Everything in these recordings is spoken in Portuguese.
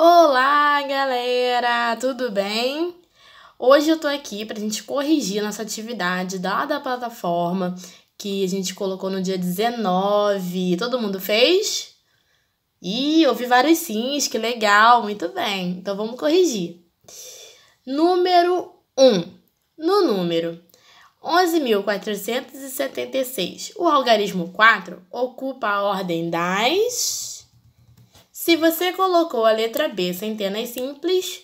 Olá, galera! Tudo bem? Hoje eu tô aqui pra gente corrigir nossa atividade lá da plataforma que a gente colocou no dia 19. Todo mundo fez? Ih, ouvi vários sims, que legal, muito bem. Então vamos corrigir. Número 1. No número 11.476, o algarismo 4 ocupa a ordem das se você colocou a letra B centenas simples,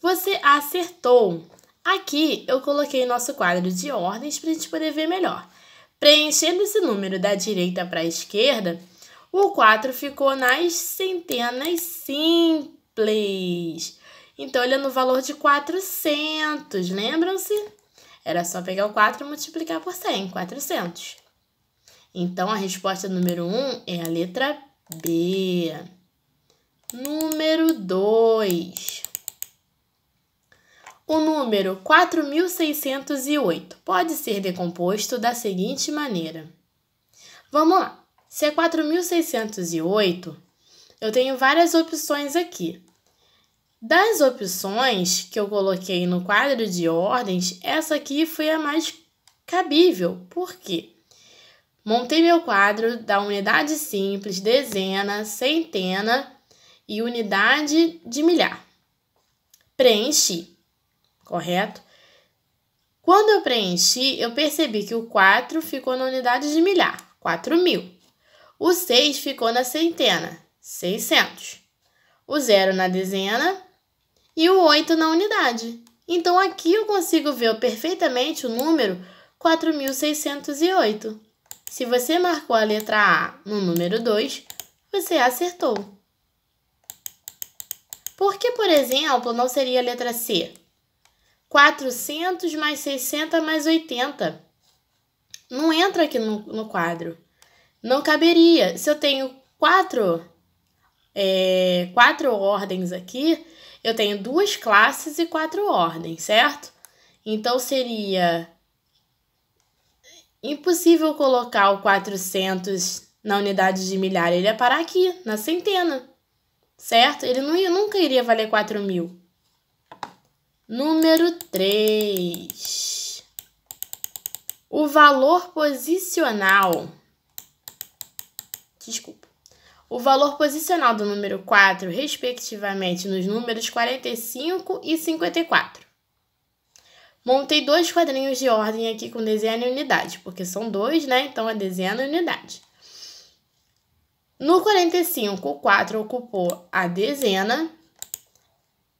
você acertou. Aqui eu coloquei nosso quadro de ordens para a gente poder ver melhor. Preenchendo esse número da direita para a esquerda, o 4 ficou nas centenas simples. Então, ele é no valor de 400, lembram-se? Era só pegar o 4 e multiplicar por 100, 400. Então, a resposta número 1 é a letra B. Número 2. O número 4608 pode ser decomposto da seguinte maneira. Vamos lá. Se é 4608, eu tenho várias opções aqui. Das opções que eu coloquei no quadro de ordens, essa aqui foi a mais cabível. Por quê? Montei meu quadro da unidade simples, dezena, centena e unidade de milhar. Preenchi, correto? Quando eu preenchi, eu percebi que o 4 ficou na unidade de milhar, 4.000. O 6 ficou na centena, 600. O 0 na dezena e o 8 na unidade. Então, aqui eu consigo ver perfeitamente o número 4.608. Se você marcou a letra A no número 2, você acertou. Por que, por exemplo, não seria a letra C? 400 mais 60 mais 80. Não entra aqui no, no quadro. Não caberia. Se eu tenho quatro, é, quatro ordens aqui, eu tenho duas classes e quatro ordens, certo? Então seria impossível colocar o 400 na unidade de milhar, ele ia parar aqui, na centena certo? Ele não ia, nunca iria valer 4 mil. Número 3. O valor posicional. Desculpa. O valor posicional do número 4, respectivamente, nos números 45 e 54. Montei dois quadrinhos de ordem aqui com dezena e unidade, porque são dois, né? Então é dezena e unidade. No 45, 4 ocupou a dezena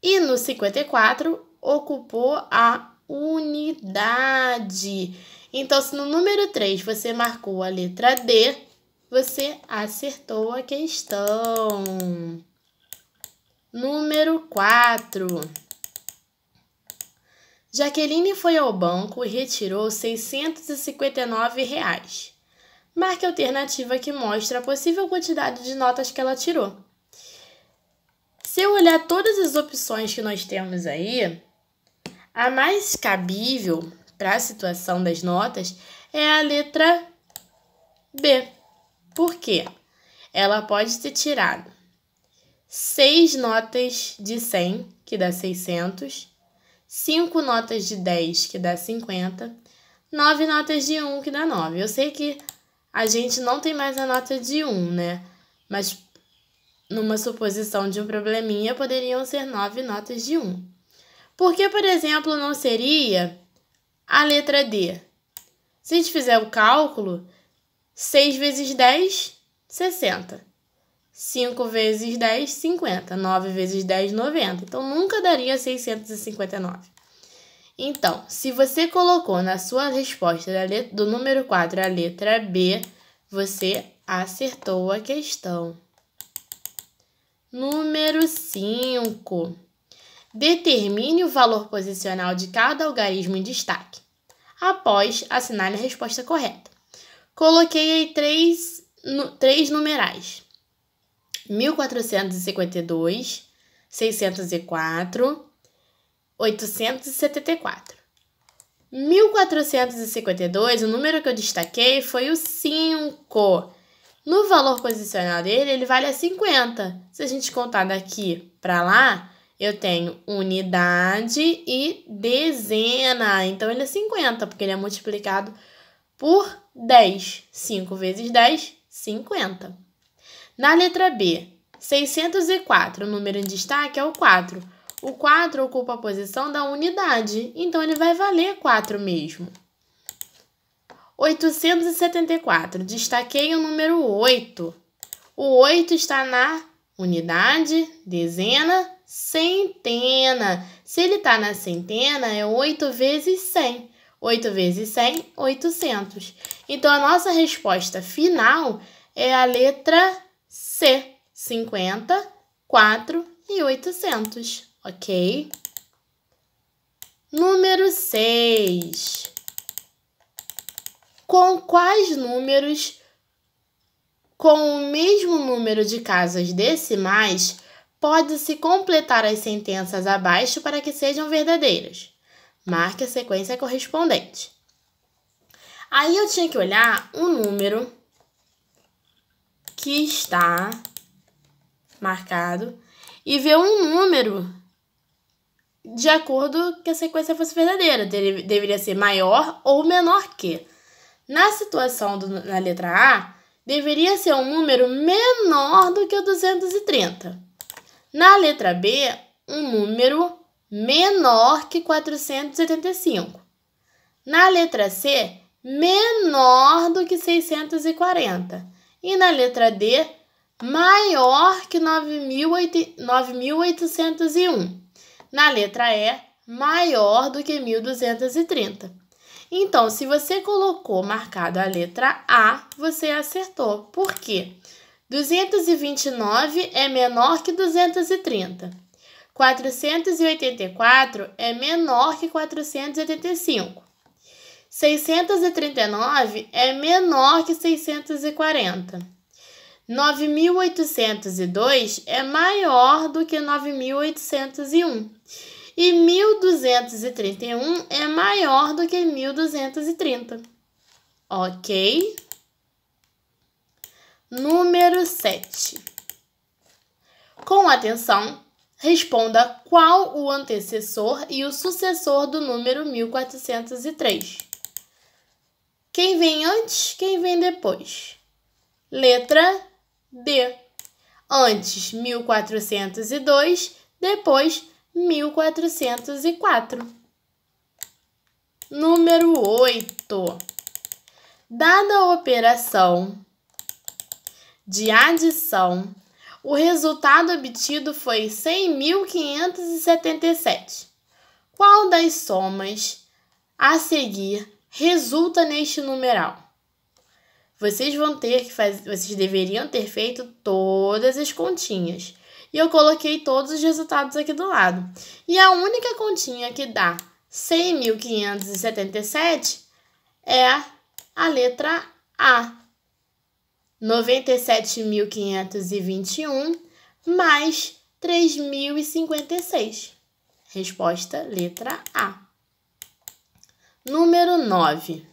e no 54 ocupou a unidade. Então, se no número 3 você marcou a letra D, você acertou a questão. Número 4. Jaqueline foi ao banco e retirou R$ 659. Reais marque a alternativa que mostra a possível quantidade de notas que ela tirou. Se eu olhar todas as opções que nós temos aí, a mais cabível para a situação das notas é a letra B. Por quê? Ela pode ter tirado 6 notas de 100, que dá 600, 5 notas de 10, que dá 50, 9 notas de 1, que dá 9. Eu sei que a gente não tem mais a nota de 1, né? Mas numa suposição de um probleminha poderiam ser 9 notas de 1. Por que, por exemplo, não seria a letra D? Se a gente fizer o cálculo, 6 vezes 10, 60. 5 vezes 10, 50. 9 vezes 10, 90. Então, nunca daria 659. Então, se você colocou na sua resposta do número 4 a letra B, você acertou a questão. Número 5. Determine o valor posicional de cada algarismo em destaque. Após, assinale a resposta correta. Coloquei aí três, três numerais. 1452, 604 874. 1452, o número que eu destaquei foi o 5. No valor posicional dele, ele vale a 50. Se a gente contar daqui para lá, eu tenho unidade e dezena. Então, ele é 50, porque ele é multiplicado por 10. 5 vezes 10, 50. Na letra B, 604, o número em destaque é o 4. O 4 ocupa a posição da unidade, então ele vai valer 4 mesmo. 874. Destaquei o número 8. O 8 está na unidade, dezena, centena. Se ele está na centena, é 8 vezes 100. 8 vezes 100, 800. Então, a nossa resposta final é a letra C, 50, 4 e 800 ok? Número 6. Com quais números com o mesmo número de casas decimais pode-se completar as sentenças abaixo para que sejam verdadeiras? Marque a sequência correspondente. Aí eu tinha que olhar um número que está marcado e ver um número de acordo que a sequência fosse verdadeira, deveria ser maior ou menor que. Na situação do, na letra A, deveria ser um número menor do que o 230. Na letra B, um número menor que 485. Na letra C, menor do que 640. E na letra D, maior que 9.801 na letra E, maior do que 1230. Então, se você colocou marcado a letra A, você acertou. Por quê? 229 é menor que 230. 484 é menor que 485. 639 é menor que 640. 9.802 é maior do que 9.801 e 1.231 é maior do que 1.230. Ok? Número 7. Com atenção, responda qual o antecessor e o sucessor do número 1403. Quem vem antes, quem vem depois? Letra B. Antes 1402, depois 1404. Número 8. Dada a operação de adição, o resultado obtido foi 100.577. Qual das somas a seguir resulta neste numeral? Vocês vão ter que fazer, vocês deveriam ter feito todas as continhas. E eu coloquei todos os resultados aqui do lado. E a única continha que dá 100.577 é a letra A. 97.521 mais 3.056. Resposta letra A. Número 9.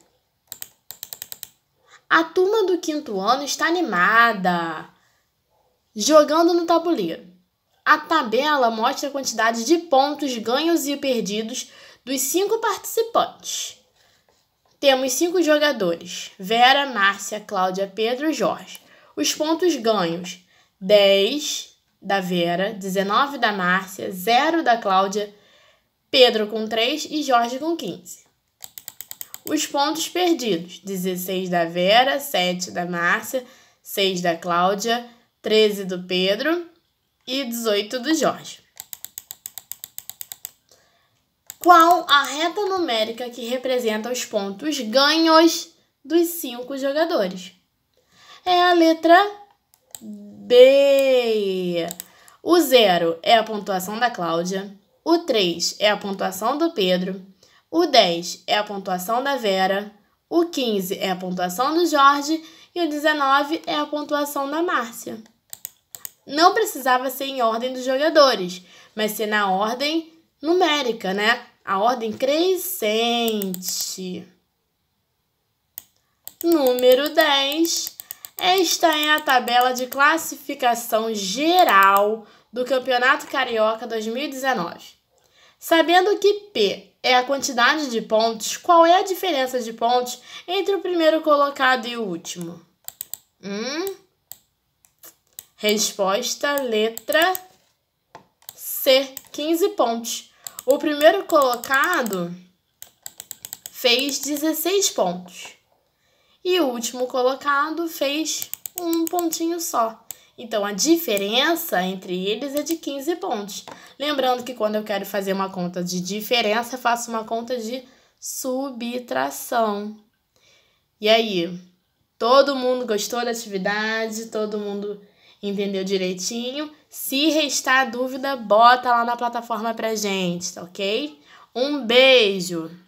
A turma do quinto ano está animada, jogando no tabuleiro. A tabela mostra a quantidade de pontos ganhos e perdidos dos cinco participantes. Temos cinco jogadores: Vera, Márcia, Cláudia, Pedro e Jorge. Os pontos ganhos: 10 da Vera, 19 da Márcia, 0 da Cláudia, Pedro com 3 e Jorge com 15. Os pontos perdidos: 16 da Vera, 7 da Márcia, 6 da Cláudia, 13 do Pedro e 18 do Jorge. Qual a reta numérica que representa os pontos ganhos dos cinco jogadores? É a letra B. O zero é a pontuação da Cláudia, o 3 é a pontuação do Pedro, o 10 é a pontuação da Vera, o 15 é a pontuação do Jorge e o 19 é a pontuação da Márcia. Não precisava ser em ordem dos jogadores, mas ser na ordem numérica, né? A ordem crescente. Número 10. Esta é a tabela de classificação geral do Campeonato Carioca 2019. Sabendo que P é a quantidade de pontos. Qual é a diferença de pontos entre o primeiro colocado e o último? Hum? Resposta, letra C, 15 pontos. O primeiro colocado fez 16 pontos. E o último colocado fez um pontinho só. Então, a diferença entre eles é de 15 pontos. Lembrando que quando eu quero fazer uma conta de diferença, eu faço uma conta de subtração. E aí, todo mundo gostou da atividade? Todo mundo entendeu direitinho? Se restar dúvida, bota lá na plataforma pra gente, tá ok? Um beijo!